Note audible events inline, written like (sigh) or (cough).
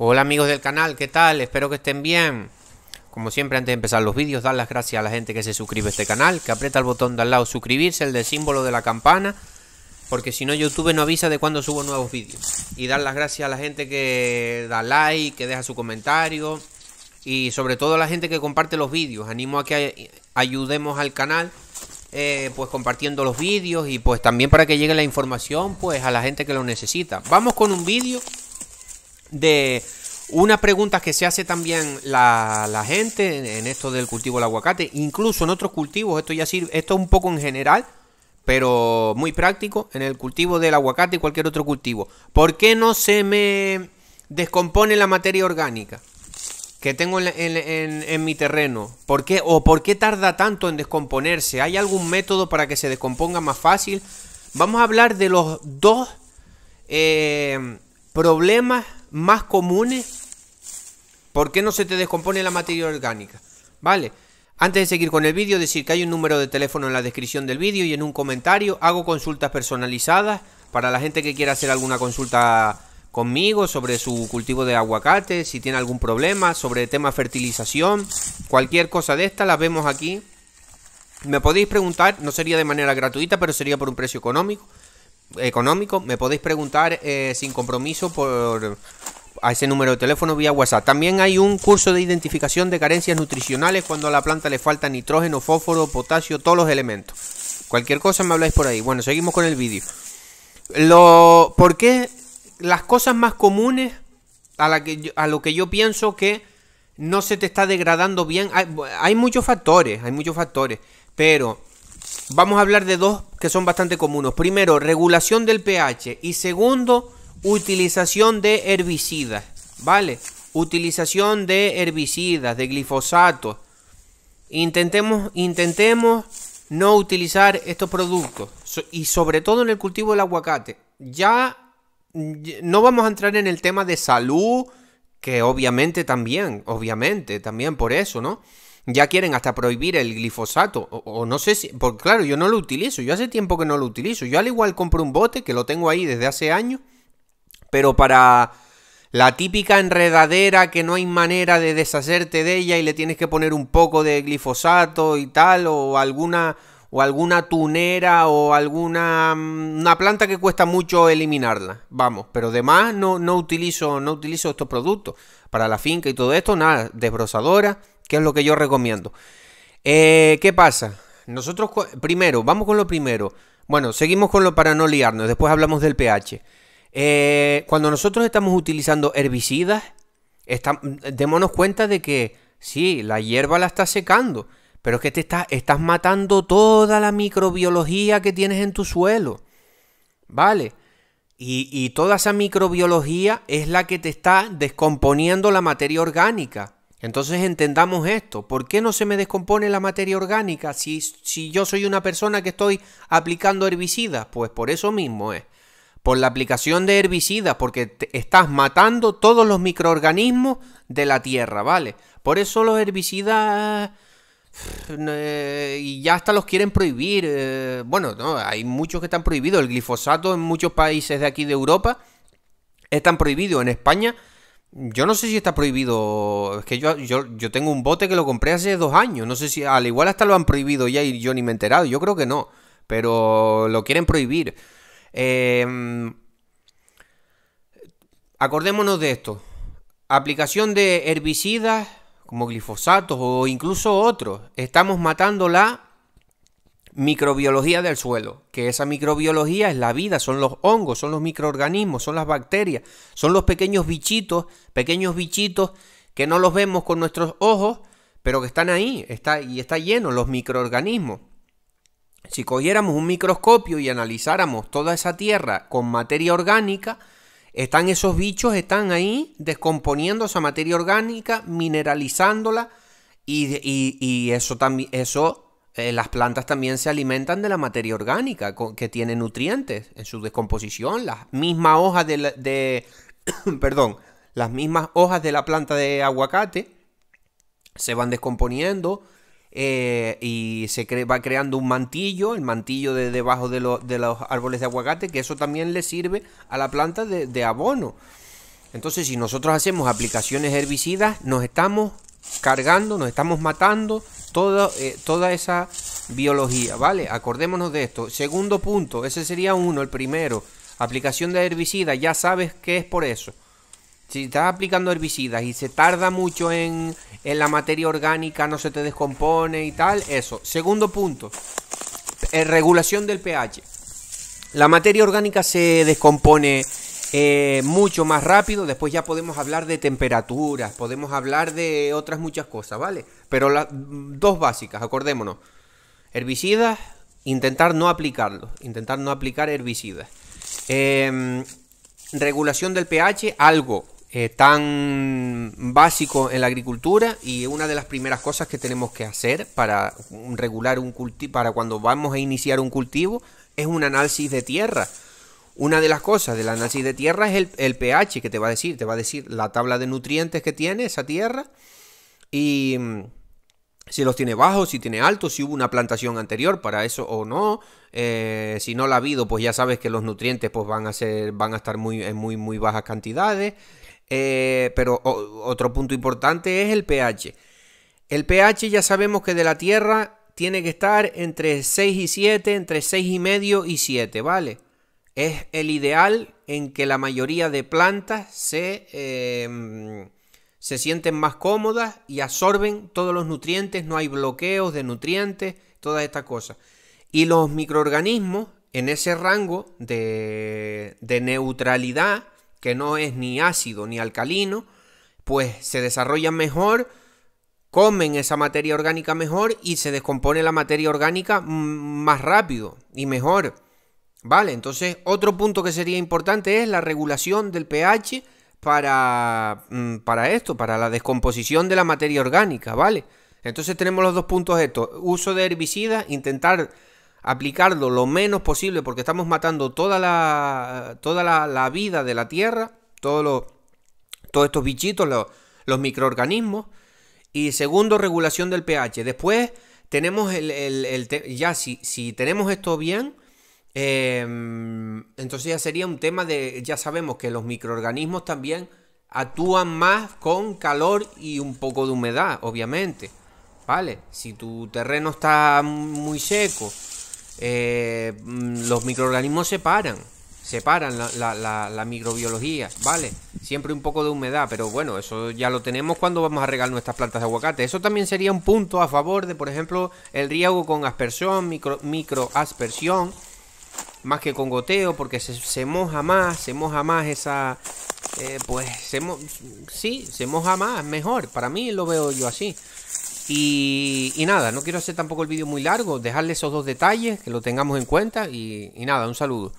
Hola amigos del canal, ¿qué tal? Espero que estén bien. Como siempre antes de empezar los vídeos, dar las gracias a la gente que se suscribe a este canal, que aprieta el botón de al lado suscribirse, el de símbolo de la campana, porque si no YouTube no avisa de cuando subo nuevos vídeos. Y dar las gracias a la gente que da like, que deja su comentario y sobre todo a la gente que comparte los vídeos. Animo a que ayudemos al canal eh, pues compartiendo los vídeos y pues también para que llegue la información pues a la gente que lo necesita. Vamos con un vídeo de una pregunta que se hace también la, la, gente en esto del cultivo del aguacate, incluso en otros cultivos, esto ya sirve, esto un poco en general, pero muy práctico, en el cultivo del aguacate y cualquier otro cultivo. ¿Por qué no se me descompone la materia orgánica que tengo en, mi terreno? ¿Por qué? ¿O por qué tarda tanto en descomponerse? ¿Hay algún método para que se descomponga más fácil? Vamos a hablar de los dos eh, problemas más comunes, ¿por qué no se te descompone la materia orgánica? ¿Vale? Antes de seguir con el vídeo, decir que hay un número de teléfono en la descripción del vídeo y en un comentario hago consultas personalizadas para la gente que quiera hacer alguna consulta conmigo sobre su cultivo de aguacate, si tiene algún problema, sobre tema fertilización, cualquier cosa de esta, las vemos aquí. Me podéis preguntar, no sería de manera gratuita, pero sería por un precio económico económico, me podéis preguntar eh, sin compromiso por a ese número de teléfono vía WhatsApp. También hay un curso de identificación de carencias nutricionales cuando a la planta le falta nitrógeno, fósforo, potasio, todos los elementos. Cualquier cosa me habláis por ahí. Bueno, seguimos con el vídeo. Lo, ¿Por qué las cosas más comunes a, lo que yo pienso que no se te está degradando bien? hay muchos factores, hay muchos factores. Pero vamos a hablar de dos que son bastante comunes. Primero, regulación del pH y segundo, utilización de herbicidas, ¿vale? Utilización de herbicidas, de glifosato. Intentemos, intentemos no utilizar estos productos y sobre todo en el cultivo del aguacate. Ya no vamos a entrar en el tema de salud, que obviamente también, obviamente, también por eso, ¿no? ya quieren hasta prohibir el glifosato. O, no sé si. Porque claro, yo no lo utilizo. Yo hace tiempo que no lo utilizo. Yo al igual compro un bote que lo tengo ahí desde hace años. Pero para la típica enredadera que no hay manera de deshacerte de ella y le tienes que poner un poco de glifosato y tal. O alguna. O alguna tunera o alguna. Mm, una planta que cuesta mucho eliminarla. Vamos. Pero además no, no utilizo. No utilizo estos productos. Para la finca y todo esto. Nada. Desbrozadora que es lo que yo recomiendo. Eh, ¿Qué pasa? Nosotros, primero, vamos con lo primero. Bueno, seguimos con lo para no liarnos, después hablamos del pH. Eh, cuando nosotros estamos utilizando herbicidas, démonos cuenta de que sí, la hierba la está secando, pero es que te está, estás matando toda la microbiología que tienes en tu suelo. ¿Vale? Y, y toda esa microbiología es la que te está descomponiendo la materia orgánica. Entonces entendamos esto, ¿por qué no se me descompone la materia orgánica si, yo soy una persona que estoy aplicando herbicidas? Pues por eso mismo es, por la aplicación de herbicidas, porque estás matando todos los microorganismos de la tierra, ¿vale? Por eso los herbicidas eh, y ya hasta los quieren prohibir. Eh, bueno, hay muchos que están prohibidos. El glifosato en muchos países de aquí de Europa están prohibidos. En España yo no sé si está prohibido. Es que yo, tengo un bote que lo compré hace dos años. No sé si. Al igual hasta lo han prohibido ya y yo ni me he enterado. Yo creo que no. Pero lo quieren prohibir. Em, acordémonos de esto. Aplicación de herbicidas como glifosatos o incluso otros. Estamos matándola microbiología del suelo, que esa microbiología es la vida, son los hongos, son los microorganismos, son las bacterias, son los pequeños bichitos, pequeños bichitos que no los vemos con nuestros ojos, pero que están ahí, está, y está lleno los microorganismos. Si cogiéramos un microscopio y analizáramos toda esa tierra con materia orgánica, están esos bichos, están ahí descomponiendo esa materia orgánica, mineralizándola, y, y, y eso también, eso eh, las plantas también se alimentan de la materia orgánica que tiene nutrientes en su descomposición. Las mismas hojas de, la, (coughs) perdón, las mismas hojas de la planta de aguacate se van descomponiendo eh, y se va creando un mantillo, el mantillo de debajo de, los árboles de aguacate, que eso también le sirve a la planta de abono. Entonces, si nosotros hacemos aplicaciones herbicidas, nos estamos cargando, nos estamos matando todo, eh, toda esa biología, ¿vale? Acordémonos de esto. Segundo punto, ese sería uno, el primero. Aplicación de herbicidas ya sabes qué es por eso. Si estás aplicando herbicidas y se tarda mucho en, en la materia orgánica, no se te descompone y tal, eso. Segundo punto, eh, regulación del pH. La materia orgánica se descompone eh, mucho más rápido. Después ya podemos hablar de temperaturas, podemos hablar de otras muchas cosas, ¿vale? Pero las mm, dos básicas, acordémonos. Herbicidas, intentar no aplicarlos, intentar no aplicar herbicidas. Em, regulación del pH, algo eh, tan básico en la agricultura y una de las primeras cosas que tenemos que hacer para regular un cultivo, para cuando vamos a iniciar un cultivo, es un análisis de tierra. Una de las cosas del análisis de tierra es el, pH que te va a decir, te va a decir la tabla de nutrientes que tiene esa tierra y mm, si los tiene bajos, si tiene altos, si hubo una plantación anterior para eso o no. Eh, si no la ha habido, pues ya sabes que los nutrientes pues, van, a ser, van a estar muy, en muy, muy bajas cantidades. Eh, pero otro punto importante es el pH. El pH ya sabemos que de la tierra tiene que estar entre 6 y 7, entre 6 y medio y 7, ¿vale? es el ideal en que la mayoría de plantas eh, se, sienten más cómodas y absorben todos los nutrientes, no hay bloqueos de nutrientes, todas estas cosas. Y los microorganismos en ese rango de, de neutralidad, que no es ni ácido ni alcalino, pues se desarrollan mejor, comen esa materia orgánica mejor y se descompone la materia orgánica más rápido y mejor. Vale, entonces otro punto que sería importante es la regulación del pH mm, para, esto, para la descomposición de la materia orgánica, ¿vale? Entonces tenemos los dos puntos estos, uso de herbicidas, intentar aplicarlo lo menos posible porque estamos matando toda la, toda la, vida de la tierra, todos todos estos bichitos, los, microorganismos. Y segundo, regulación del pH. Después tenemos el, ya si tenemos esto bien, Em, entonces ya sería un tema de, ya sabemos que los microorganismos también actúan más con calor y un poco de humedad, obviamente. ¿Vale? Si tu terreno está muy seco, eh, los microorganismos se separan la, microbiología, ¿vale? Siempre un poco de humedad, pero bueno, eso ya lo tenemos cuando vamos a regar nuestras plantas de aguacate. Eso también sería un punto a favor de, por ejemplo, el riego con aspersión, micro, microaspersión más que con goteo, porque se, moja más, se moja más esa... Eh, pues se mo sí, se moja más, mejor. Para mí lo veo yo así. Y, nada, no quiero hacer tampoco el vídeo muy largo, dejarle esos dos detalles, que lo tengamos en cuenta y nada, un saludo.